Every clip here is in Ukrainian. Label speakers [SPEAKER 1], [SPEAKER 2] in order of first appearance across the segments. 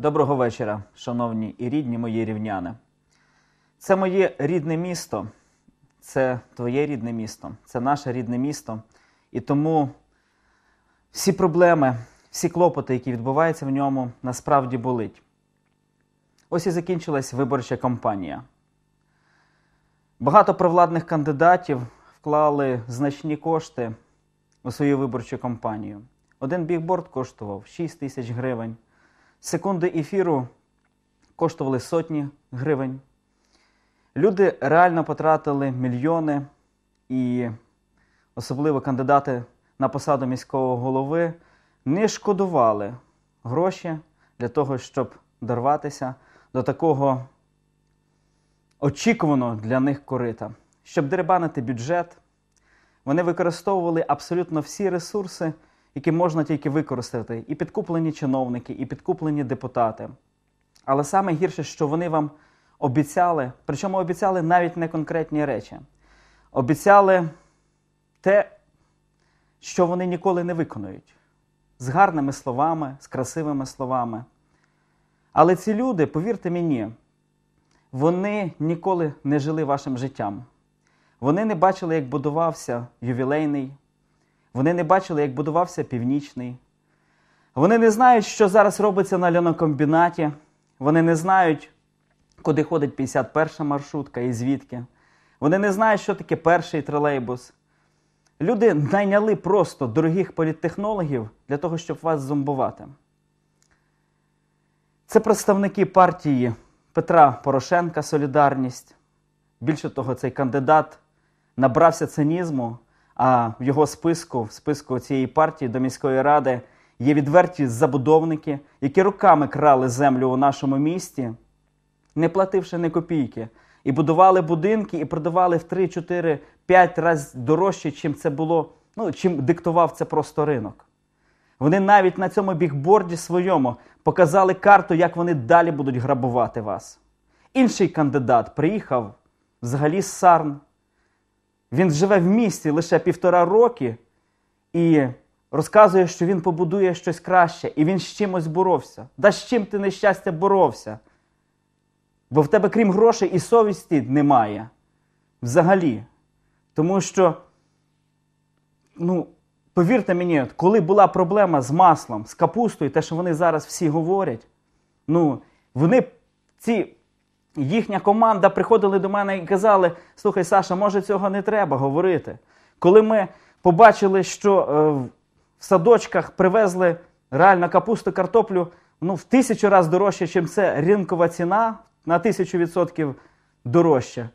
[SPEAKER 1] Доброго вечора, шановні і рідні мої рівняни. Це моє рідне місто, це твоє рідне місто, це наше рідне місто. І тому всі проблеми, всі клопоти, які відбуваються в ньому, насправді болить. Ось і закінчилась виборча кампанія. Багато провладних кандидатів вклали значні кошти у свою виборчу кампанію. Один бігборд коштував 6 тисяч гривень. Секунди ефіру коштували сотні гривень. Люди реально потратили мільйони, і особливо кандидати на посаду міського голови не шкодували гроші для того, щоб дорватися до такого очікуваного для них корита. Щоб деребанити бюджет, вони використовували абсолютно всі ресурси які можна тільки використати, і підкуплені чиновники, і підкуплені депутати. Але саме гірше, що вони вам обіцяли, причому обіцяли навіть не конкретні речі, обіцяли те, що вони ніколи не виконують, з гарними словами, з красивими словами. Але ці люди, повірте мені, вони ніколи не жили вашим життям. Вони не бачили, як будувався ювілейний вони не бачили, як будувався північний. Вони не знають, що зараз робиться на льонокомбінаті. Вони не знають, куди ходить 51 ша маршрутка і звідки. Вони не знають, що таке перший тролейбус. Люди найняли просто дорогих політтехнологів для того, щоб вас зомбувати. Це представники партії Петра Порошенка Солідарність. Більше того, цей кандидат набрався цинізму. А в його списку, в списку цієї партії до міської ради, є відверті забудовники, які руками крали землю у нашому місті, не плативши ні копійки, і будували будинки, і продавали в 3, 4, 5 разів дорожче, чим це було, ну, чим диктував це просто ринок. Вони навіть на цьому бігборді своєму показали карту, як вони далі будуть грабувати вас. Інший кандидат приїхав взагалі з Сарн. Він живе в місті лише півтора роки і розказує, що він побудує щось краще, і він з чимось боровся. Да з чим ти нещастя боровся? Бо в тебе, крім грошей, і совісті немає взагалі. Тому що, ну, повірте мені, коли була проблема з маслом, з капустою, те, що вони зараз всі говорять, ну, вони ці їхня команда приходили до мене і казали: Слухай, Саша, може цього не треба говорити. Коли ми побачили, що е, в садочках привезли реально капусту картоплю ну, в тисячу разів дорожче, ніж це ринкова ціна, на тисячу відсотків дорожче,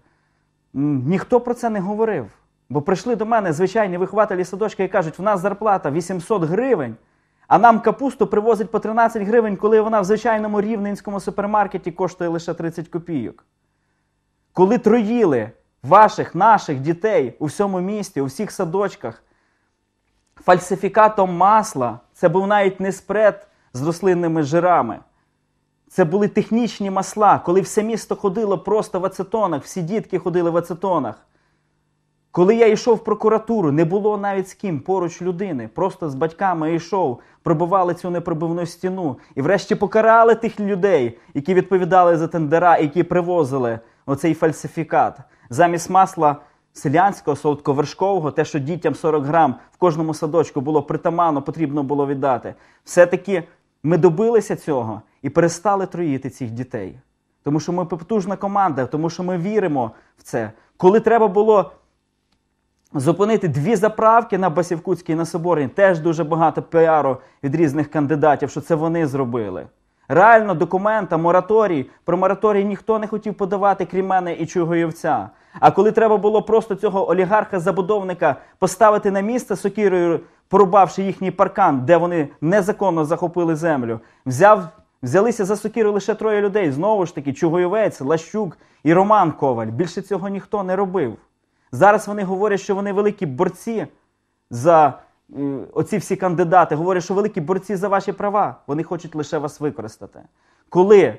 [SPEAKER 1] ніхто про це не говорив. Бо прийшли до мене звичайні вихователі садочка і кажуть, в нас зарплата 800 гривень. А нам капусту привозить по 13 гривень, коли вона в звичайному рівненському супермаркеті коштує лише 30 копійок. Коли троїли ваших, наших дітей у всьому місті, у всіх садочках, фальсифікатом масла, це був навіть не спред з рослинними жирами. Це були технічні масла, коли все місто ходило просто в ацетонах, всі дітки ходили в ацетонах. Коли я йшов в прокуратуру, не було навіть з ким поруч людини. Просто з батьками йшов, пробивали цю непробивну стіну і, врешті, покарали тих людей, які відповідали за тендера, які привозили оцей фальсифікат. Замість масла селянського, солодковершкового, те, що дітям 40 грам в кожному садочку було притаманно, потрібно було віддати. Все-таки ми добилися цього і перестали троїти цих дітей. Тому що ми потужна команда, тому що ми віримо в це. Коли треба було. Зупинити дві заправки на Басівкутській на соборі теж дуже багато піару від різних кандидатів, що це вони зробили. Реально, документа, мораторій, про мораторій ніхто не хотів подавати, крім мене і Чугоєвця. А коли треба було просто цього олігарха-забудовника поставити на місце сокірою, порубавши їхній паркан, де вони незаконно захопили землю, взяв, взялися за сокіру лише троє людей. Знову ж таки, Чугоєвець, Лащук і Роман Коваль. Більше цього ніхто не робив. Зараз вони говорять, що вони великі борці за е, оці всі кандидати, говорять, що великі борці за ваші права. Вони хочуть лише вас використати. Коли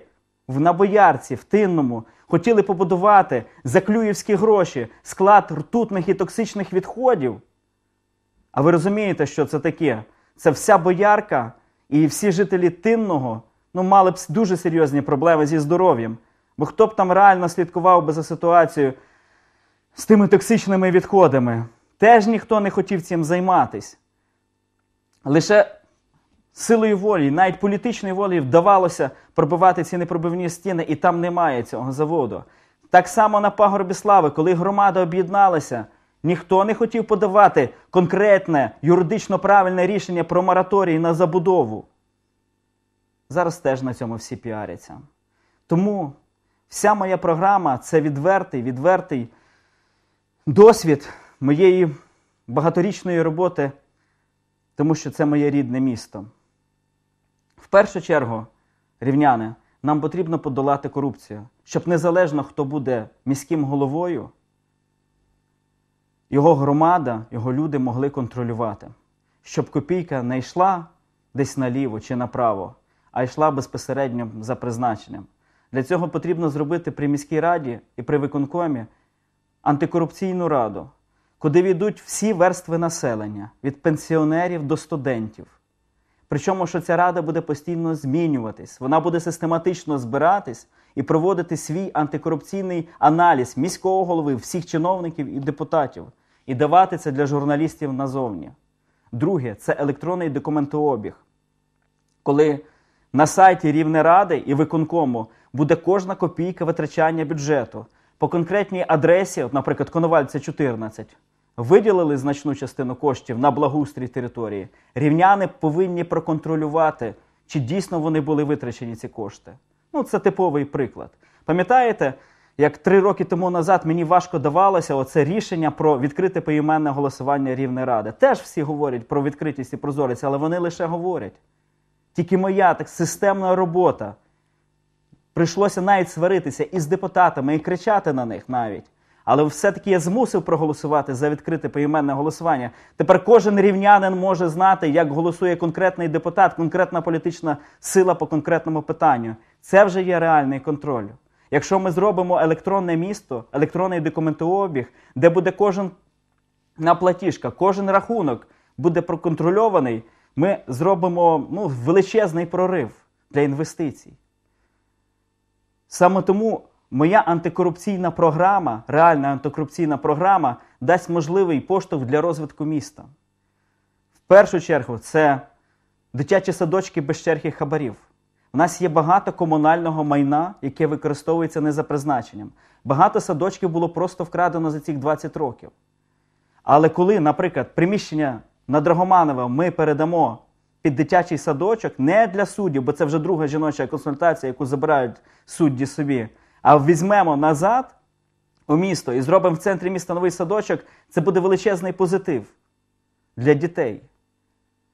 [SPEAKER 1] в Набоярці, в Тинному хотіли побудувати за клюївські гроші склад ртутних і токсичних відходів, а ви розумієте, що це таке? Це вся боярка і всі жителі Тинного ну, мали б дуже серйозні проблеми зі здоров'ям. Бо хто б там реально слідкував би за ситуацією з тими токсичними відходами. Теж ніхто не хотів цим займатись. Лише силою волі, навіть політичної волі, вдавалося пробивати ці непробивні стіни, і там немає цього заводу. Так само на пагорбі слави, коли громада об'єдналася, ніхто не хотів подавати конкретне юридично правильне рішення про мораторій на забудову. Зараз теж на цьому всі піаряться. Тому вся моя програма це відвертий, відвертий досвід моєї багаторічної роботи, тому що це моє рідне місто. В першу чергу, рівняни, нам потрібно подолати корупцію, щоб незалежно хто буде міським головою, його громада, його люди могли контролювати, щоб копійка не йшла десь наліво чи направо, а йшла безпосередньо за призначенням. Для цього потрібно зробити при міській раді і при виконкомі антикорупційну раду, куди війдуть всі верстви населення від пенсіонерів до студентів. Причому, що ця рада буде постійно змінюватись, вона буде систематично збиратись і проводити свій антикорупційний аналіз міського голови, всіх чиновників і депутатів, і давати це для журналістів назовні. Друге, це електронний документообіг. Коли на сайті Рівне Ради і виконкому буде кожна копійка витрачання бюджету, по конкретній адресі, от, наприклад, Коновальця 14, виділили значну частину коштів на благоустрій території. Рівняни повинні проконтролювати, чи дійсно вони були витрачені ці кошти. Ну, це типовий приклад. Пам'ятаєте, як три роки тому назад мені важко давалося оце рішення про відкрите поіменне голосування Рівної Ради. Теж всі говорять про відкритість і прозорість, але вони лише говорять. Тільки моя так системна робота. Прийшлося навіть сваритися із депутатами і кричати на них навіть. Але все-таки я змусив проголосувати за відкрите поіменне голосування. Тепер кожен рівнянин може знати, як голосує конкретний депутат, конкретна політична сила по конкретному питанню. Це вже є реальний контроль. Якщо ми зробимо електронне місто, електронний документообіг, де буде кожен платіжка, кожен рахунок буде проконтрольований, ми зробимо ну, величезний прорив для інвестицій. Саме тому моя антикорупційна програма, реальна антикорупційна програма дасть можливий поштовх для розвитку міста. В першу чергу, це дитячі садочки без черги хабарів. У нас є багато комунального майна, яке використовується не за призначенням. Багато садочків було просто вкрадено за ці 20 років. Але коли, наприклад, приміщення на Драгоманове ми передамо під дитячий садочок не для суддів, бо це вже друга жіноча консультація, яку забирають судді собі, а візьмемо назад у місто і зробимо в центрі міста новий садочок, це буде величезний позитив для дітей.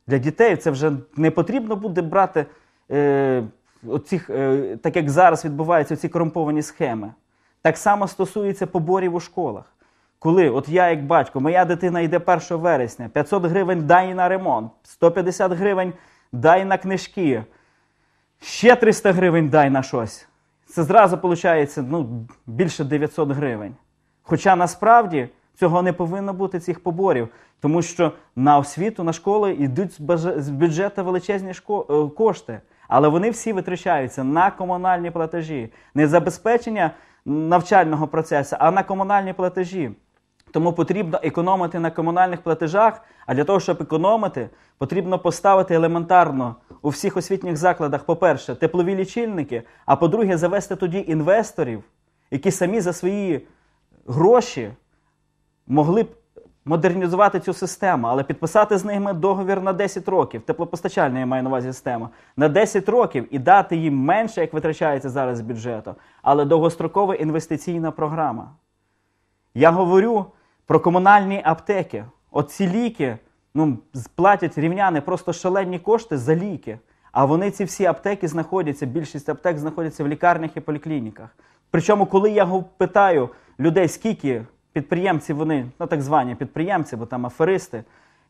[SPEAKER 1] Для дітей це вже не потрібно буде брати, е, оцих, е, так як зараз відбуваються ці корумповані схеми. Так само стосується поборів у школах. Коли от я, як батько, моя дитина йде 1 вересня, 500 гривень дай на ремонт, 150 гривень дай на книжки, ще 300 гривень дай на щось. Це зразу виходить ну, більше 900 гривень. Хоча насправді цього не повинно бути цих поборів, тому що на освіту, на школи йдуть з бюджету величезні е, кошти. Але вони всі витрачаються на комунальні платежі, не забезпечення навчального процесу, а на комунальні платежі. Тому потрібно економити на комунальних платежах, а для того, щоб економити, потрібно поставити елементарно у всіх освітніх закладах, по-перше, теплові лічильники, а по-друге, завести тоді інвесторів, які самі за свої гроші могли б модернізувати цю систему, але підписати з ними договір на 10 років, теплопостачальна я маю на увазі система, на 10 років і дати їм менше, як витрачається зараз з бюджету, але довгострокова інвестиційна програма. Я говорю про комунальні аптеки. Оці ліки ну, платять рівняни просто шалені кошти за ліки. А вони ці всі аптеки знаходяться, більшість аптек знаходяться в лікарнях і поліклініках. Причому, коли я питаю людей, скільки підприємців вони, ну так звані підприємці, бо там аферисти,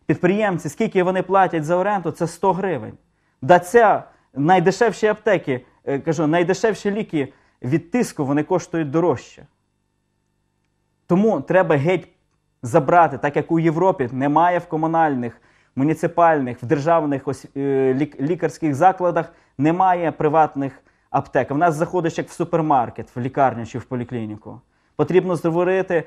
[SPEAKER 1] підприємці, скільки вони платять за оренду, це 100 гривень. Да це найдешевші аптеки, е, кажу, найдешевші ліки від тиску вони коштують дорожче. Тому треба геть забрати, так як у Європі немає в комунальних, муніципальних, в державних ось, е, лікарських закладах, немає приватних аптек. В нас заходиш як в супермаркет, в лікарню чи в поліклініку. Потрібно створити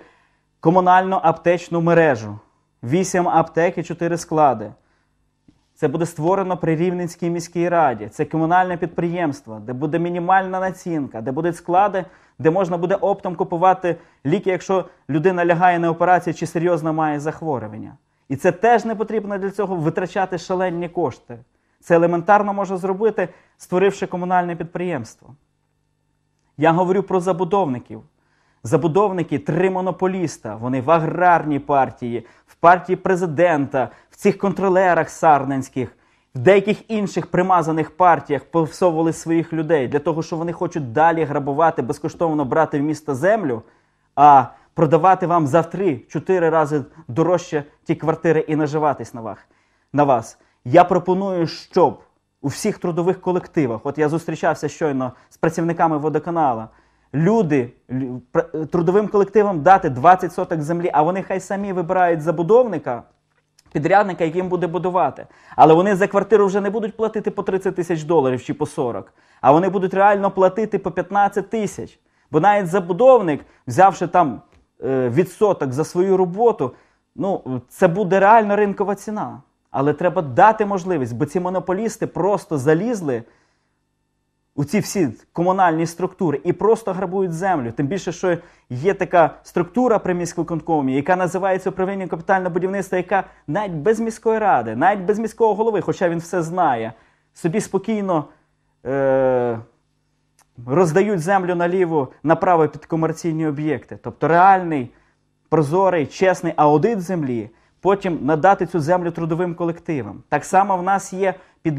[SPEAKER 1] комунальну аптечну мережу, вісім аптек і чотири склади. Це буде створено при Рівненській міській раді. Це комунальне підприємство, де буде мінімальна націнка, де будуть склади, де можна буде оптом купувати ліки, якщо людина лягає на операцію чи серйозно має захворювання. І це теж не потрібно для цього витрачати шалені кошти. Це елементарно можна зробити, створивши комунальне підприємство. Я говорю про забудовників. Забудовники три монополіста. Вони в аграрній партії, в партії президента, в цих контролерах сарненських, в деяких інших примазаних партіях повсовували своїх людей для того, що вони хочуть далі грабувати, безкоштовно брати в місто землю, а продавати вам за 3-4 рази дорожче ті квартири і наживатись на вас. Я пропоную, щоб у всіх трудових колективах, от я зустрічався щойно з працівниками водоканала. Люди трудовим колективам дати 20 соток землі, а вони хай самі вибирають забудовника підрядника, яким буде будувати. Але вони за квартиру вже не будуть платити по 30 тисяч доларів чи по 40, а вони будуть реально платити по 15 тисяч. Бо навіть забудовник, взявши там е, відсоток за свою роботу, ну це буде реально ринкова ціна. Але треба дати можливість, бо ці монополісти просто залізли у ці всі комунальні структури і просто грабують землю. Тим більше, що є така структура при міськвиконкомі, яка називається управління капітального будівництва, яка навіть без міської ради, навіть без міського голови, хоча він все знає, собі спокійно е- роздають землю наліво, направо під комерційні об'єкти. Тобто реальний, прозорий, чесний аудит землі. Потім надати цю землю трудовим колективам. Так само в нас є під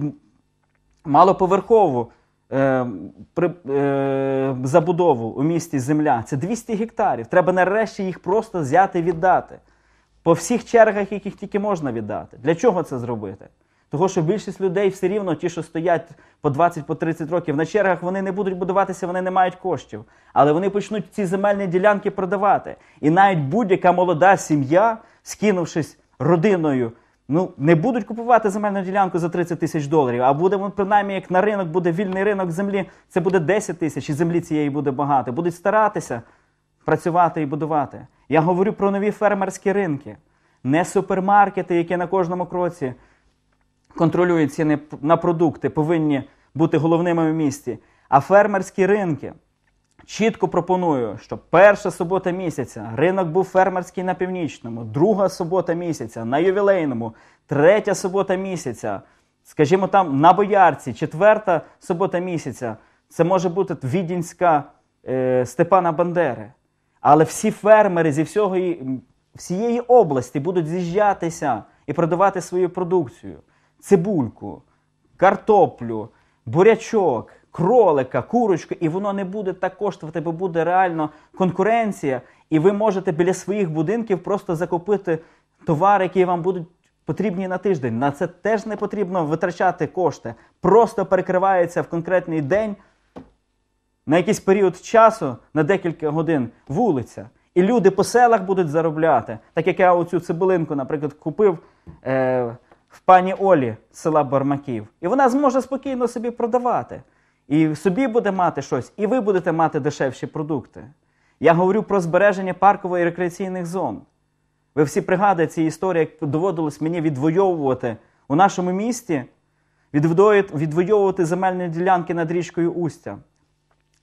[SPEAKER 1] малоповерхову Ем, при, е, забудову у місті земля це 200 гектарів. Треба нарешті їх просто взяти і віддати. По всіх чергах, яких тільки можна віддати. Для чого це зробити? Того, що більшість людей все рівно, ті, що стоять по 20-30 по років на чергах, вони не будуть будуватися, вони не мають коштів. Але вони почнуть ці земельні ділянки продавати. І навіть будь-яка молода сім'я, скинувшись родиною. Ну, не будуть купувати земельну ділянку за 30 тисяч доларів, а буде принаймні, як на ринок буде вільний ринок землі, це буде 10 тисяч, і землі цієї буде багато. Будуть старатися працювати і будувати. Я говорю про нові фермерські ринки, не супермаркети, які на кожному кроці контролюють ціни на продукти, повинні бути головними в місті, а фермерські ринки. Чітко пропоную, що перша субота місяця ринок був фермерський на північному, друга субота місяця на ювілейному, третя субота місяця, скажімо там, на боярці, четверта субота місяця. Це може бути відінська е, Степана Бандери. Але всі фермери зі всього, всієї області будуть з'їжджатися і продавати свою продукцію: цибульку, картоплю, бурячок кролика, курочку, і воно не буде так коштувати, бо буде реально конкуренція, і ви можете біля своїх будинків просто закупити товари, які вам будуть потрібні на тиждень. На це теж не потрібно витрачати кошти. Просто перекривається в конкретний день на якийсь період часу, на декілька годин вулиця. І люди по селах будуть заробляти. Так як я оцю цибулинку, наприклад, купив е, в пані Олі з села Бармаків. І вона зможе спокійно собі продавати. І собі буде мати щось, і ви будете мати дешевші продукти. Я говорю про збереження паркової рекреаційних зон. Ви всі пригадуєте ці історії, як доводилось мені відвоювати у нашому місті, відвоювати земельні ділянки над річкою Устя.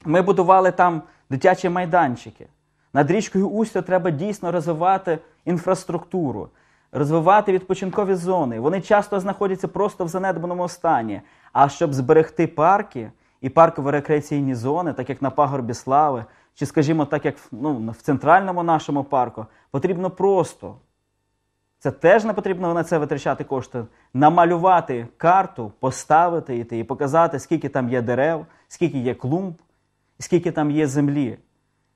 [SPEAKER 1] Ми будували там дитячі майданчики. Над річкою Устя треба дійсно розвивати інфраструктуру, розвивати відпочинкові зони. Вони часто знаходяться просто в занедбаному стані. А щоб зберегти парки і парково-рекреаційні зони, так як на пагорбі слави, чи, скажімо, так, як ну, в центральному нашому парку, потрібно просто. Це теж не потрібно на це витрачати кошти. Намалювати карту, поставити її і показати, скільки там є дерев, скільки є клумб, скільки там є землі.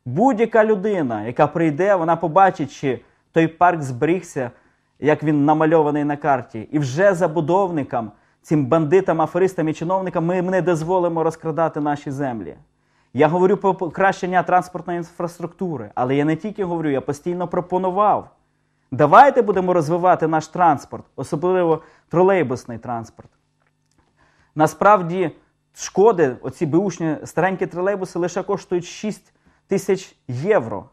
[SPEAKER 1] Будь-яка людина, яка прийде, вона побачить, чи той парк зберігся, як він намальований на карті, і вже забудовникам цим бандитам, аферистам і чиновникам ми не дозволимо розкрадати наші землі. Я говорю про покращення транспортної інфраструктури, але я не тільки говорю, я постійно пропонував. Давайте будемо розвивати наш транспорт, особливо тролейбусний транспорт. Насправді, шкоди, оці беушні старенькі тролейбуси лише коштують 6 тисяч євро.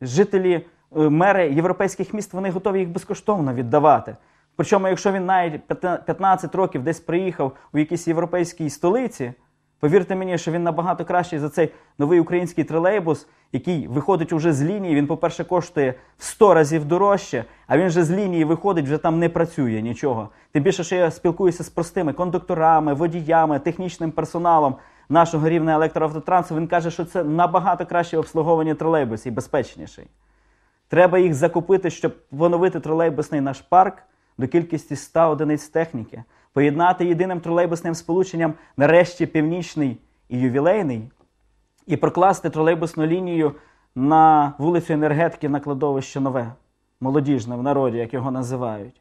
[SPEAKER 1] Жителі е, мери європейських міст вони готові їх безкоштовно віддавати. Причому, якщо він навіть 15 років десь приїхав у якійсь європейській столиці, повірте мені, що він набагато кращий за цей новий український тролейбус, який виходить уже з лінії. Він, по-перше, коштує в 100 разів дорожче, а він вже з лінії виходить, вже там не працює нічого. Тим більше, що я спілкуюся з простими кондукторами, водіями, технічним персоналом нашого рівня електроавтотрансу, він каже, що це набагато краще обслуговування тролейбусів і безпечніший. Треба їх закупити, щоб поновити тролейбусний наш парк до кількості 100 одиниць техніки, поєднати єдиним тролейбусним сполученням нарешті північний і ювілейний, і прокласти тролейбусну лінію на вулицю енергетики на кладовище нове, молодіжне в народі, як його називають.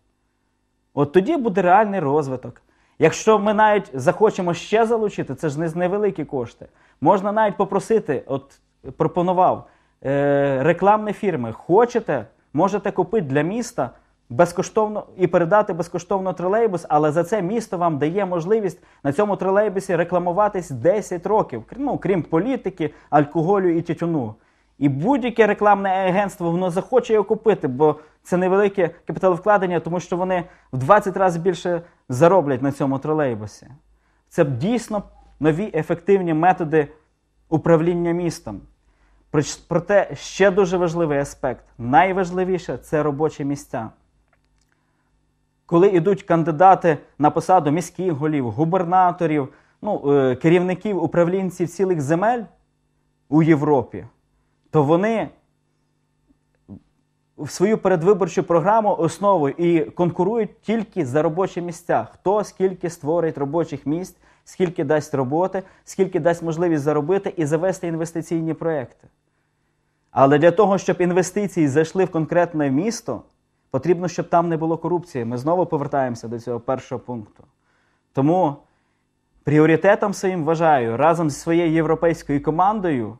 [SPEAKER 1] От тоді буде реальний розвиток. Якщо ми навіть захочемо ще залучити, це ж не невеликі кошти. Можна навіть попросити, от пропонував е, рекламні фірми. Хочете, можете купити для міста безкоштовно і передати безкоштовно тролейбус, але за це місто вам дає можливість на цьому тролейбусі рекламуватись 10 років, ну, крім політики, алкоголю і тютюну. І будь-яке рекламне агентство воно захоче його купити, бо це невелике капіталовкладення, тому що вони в 20 разів більше зароблять на цьому тролейбусі. Це дійсно нові ефективні методи управління містом. Проте ще дуже важливий аспект найважливіше це робочі місця. Коли йдуть кандидати на посаду міських голів, губернаторів, ну, е, керівників управлінців цілих земель у Європі, то вони в свою передвиборчу програму основу і конкурують тільки за робочі місця. Хто скільки створить робочих місць, скільки дасть роботи, скільки дасть можливість заробити і завести інвестиційні проекти. Але для того, щоб інвестиції зайшли в конкретне місто. Потрібно, щоб там не було корупції. Ми знову повертаємося до цього першого пункту. Тому пріоритетом своїм вважаю разом зі своєю європейською командою.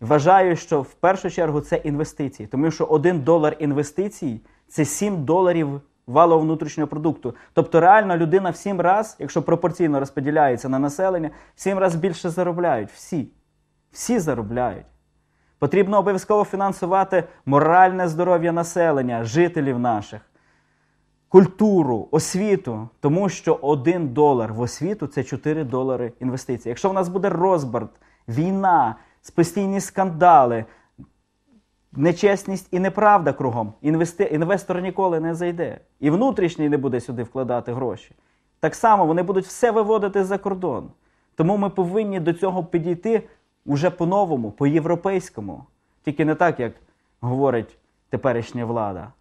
[SPEAKER 1] Вважаю, що в першу чергу це інвестиції, тому що один долар інвестицій це 7 доларів валового внутрішнього продукту. Тобто, реально людина в 7 раз, якщо пропорційно розподіляється на населення, в 7 раз більше заробляють. Всі. Всі заробляють. Потрібно обов'язково фінансувати моральне здоров'я населення, жителів наших, культуру, освіту, тому що один долар в освіту це 4 долари інвестицій. Якщо в нас буде розбард, війна, постійні скандали, нечесність і неправда кругом, інвести... інвестор ніколи не зайде. І внутрішній не буде сюди вкладати гроші. Так само вони будуть все виводити за кордон. Тому ми повинні до цього підійти уже по-новому, по-європейському, тільки не так, як говорить теперішня влада.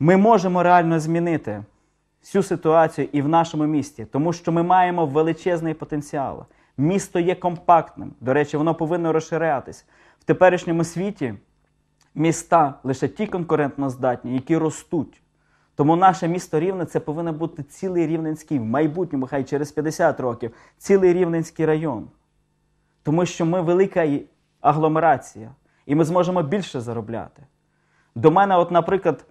[SPEAKER 1] Ми можемо реально змінити всю ситуацію і в нашому місті, тому що ми маємо величезний потенціал. Місто є компактним. До речі, воно повинно розширятись. В теперішньому світі міста лише ті конкурентноздатні, які ростуть. Тому наше місто Рівне це повинно бути цілий Рівненський, в майбутньому, хай через 50 років, цілий Рівненський район тому що ми велика агломерація, і ми зможемо більше заробляти. До мене, от, наприклад,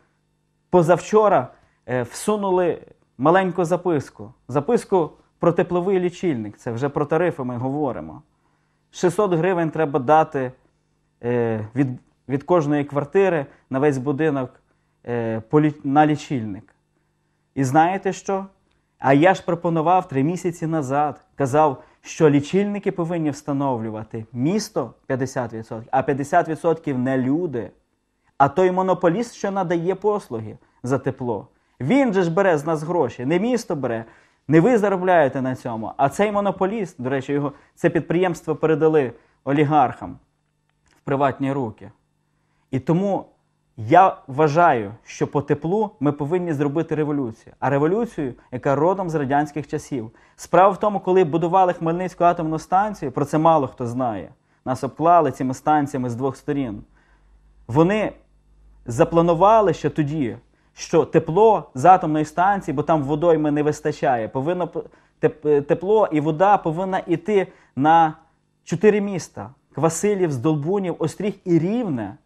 [SPEAKER 1] позавчора е, всунули маленьку записку. Записку про тепловий лічильник, це вже про тарифи ми говоримо. 600 гривень треба дати е, від від кожної квартири на весь будинок е, на лічильник. І знаєте що? А я ж пропонував три місяці назад, казав що лічильники повинні встановлювати місто 50%, а 50% не люди. А той монополіст, що надає послуги за тепло. Він же ж бере з нас гроші, не місто бере, не ви заробляєте на цьому. А цей монополіст, до речі, його це підприємство передали олігархам в приватні руки. І тому я вважаю, що по теплу ми повинні зробити революцію. А революцію, яка родом з радянських часів. Справа в тому, коли будували Хмельницьку атомну станцію, про це мало хто знає. Нас обклали цими станціями з двох сторін. Вони запланували ще тоді, що тепло з атомної станції, бо там водойми не вистачає, повинно е, тепло і вода повинна йти на чотири міста: Квасилів, Здолбунів, Остріг і Рівне.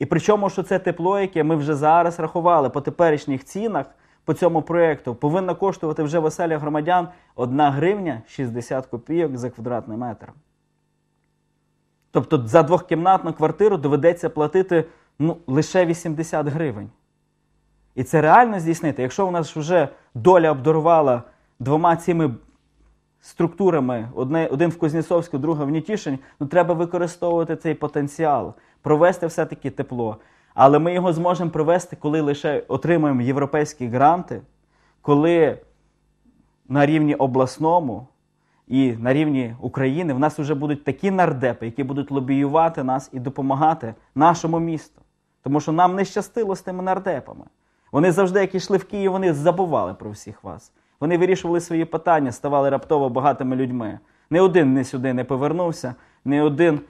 [SPEAKER 1] І причому, що це тепло, яке ми вже зараз рахували по теперішніх цінах по цьому проєкту, повинно коштувати вже в громадян 1 гривня 60 копійок за квадратний метр. Тобто за двохкімнатну квартиру доведеться платити ну, лише 80 гривень. І це реально здійснити, якщо у нас вже доля обдарувала двома цими структурами, одне, один в Кузнєцовську, друга в Нітішині, ну треба використовувати цей потенціал, провести все-таки тепло. Але ми його зможемо провести, коли лише отримаємо європейські гранти, коли на рівні обласному і на рівні України в нас вже будуть такі нардепи, які будуть лобіювати нас і допомагати нашому місту. Тому що нам не щастило з тими нардепами. Вони завжди, як йшли в Київ, вони забували про всіх вас. Вони вирішували свої питання, ставали раптово багатими людьми. Не один не сюди не повернувся, не один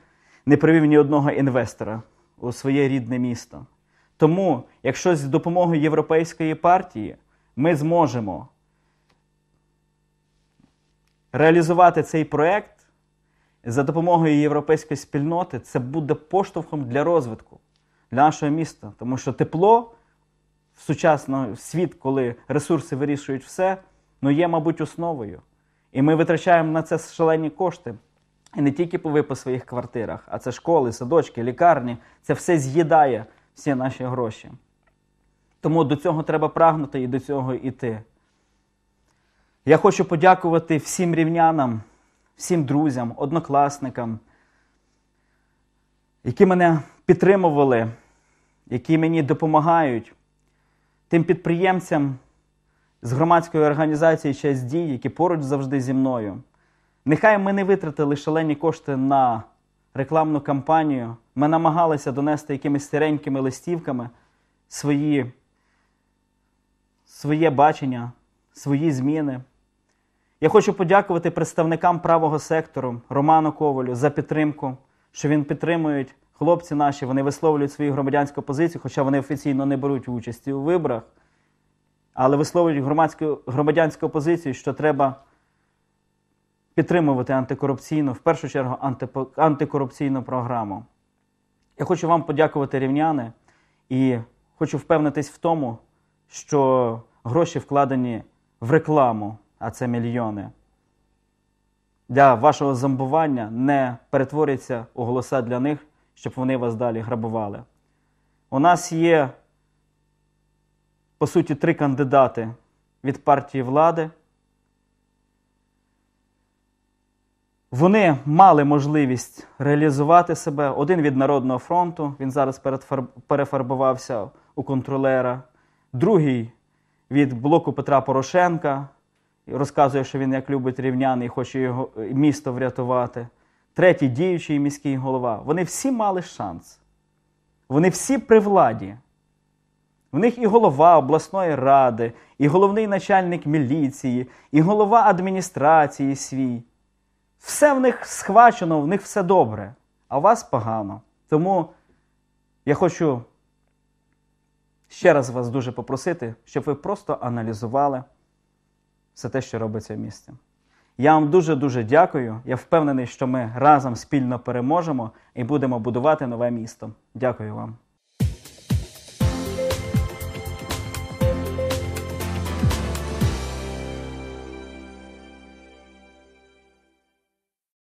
[SPEAKER 1] не привів ні одного інвестора у своє рідне місто. Тому, якщо з допомогою європейської партії ми зможемо реалізувати цей проект за допомогою європейської спільноти, це буде поштовхом для розвитку для нашого міста, тому що тепло в сучасний світ, коли ресурси вирішують все ну є, мабуть, основою. І ми витрачаємо на це шалені кошти. І не тільки ви по своїх квартирах, а це школи, садочки, лікарні. Це все з'їдає всі наші гроші. Тому до цього треба прагнути і до цього йти. Я хочу подякувати всім рівнянам, всім друзям, однокласникам, які мене підтримували, які мені допомагають, тим підприємцям з громадської організації «Честь дій, які поруч завжди зі мною. Нехай ми не витратили шалені кошти на рекламну кампанію. Ми намагалися донести якимись старенькими листівками свої, своє бачення, свої зміни. Я хочу подякувати представникам правого сектору Роману Ковалю за підтримку, що він підтримують хлопці наші, вони висловлюють свою громадянську позицію, хоча вони офіційно не беруть участі у виборах але висловлюють громадську, громадянську опозицію, що треба підтримувати антикорупційну, в першу чергу, антикорупційну програму. Я хочу вам подякувати, рівняни, і хочу впевнитись в тому, що гроші вкладені в рекламу, а це мільйони. Для вашого зомбування не перетворяться у голоса для них, щоб вони вас далі грабували. У нас є по суті, три кандидати від партії влади. Вони мали можливість реалізувати себе. Один від Народного фронту, він зараз перефарбувався у контролера, другий від блоку Петра Порошенка, розказує, що він як любить рівняний, і хоче його місто врятувати. Третій діючий міський голова. Вони всі мали шанс. Вони всі при владі. В них і голова обласної ради, і головний начальник міліції, і голова адміністрації свій. Все в них схвачено, в них все добре, а у вас погано. Тому я хочу ще раз вас дуже попросити, щоб ви просто аналізували все те, що робиться в місті. Я вам дуже-дуже дякую. Я впевнений, що ми разом спільно переможемо і будемо будувати нове місто. Дякую вам.